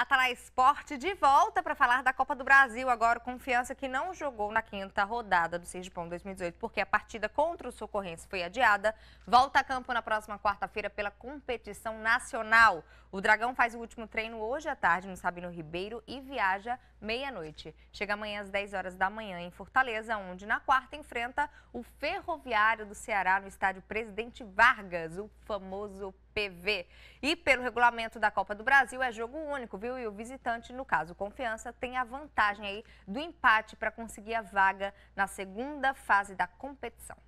Atalá Esporte de volta para falar da Copa do Brasil. Agora, confiança que não jogou na quinta rodada do Sergipão 2018, porque a partida contra o Socorrense foi adiada. Volta a campo na próxima quarta-feira pela competição nacional. O Dragão faz o último treino hoje à tarde no Sabino Ribeiro e viaja meia-noite. Chega amanhã às 10 horas da manhã em Fortaleza, onde na quarta enfrenta o Ferroviário do Ceará no estádio Presidente Vargas, o famoso e pelo regulamento da Copa do Brasil é jogo único, viu? E o visitante, no caso Confiança, tem a vantagem aí do empate para conseguir a vaga na segunda fase da competição.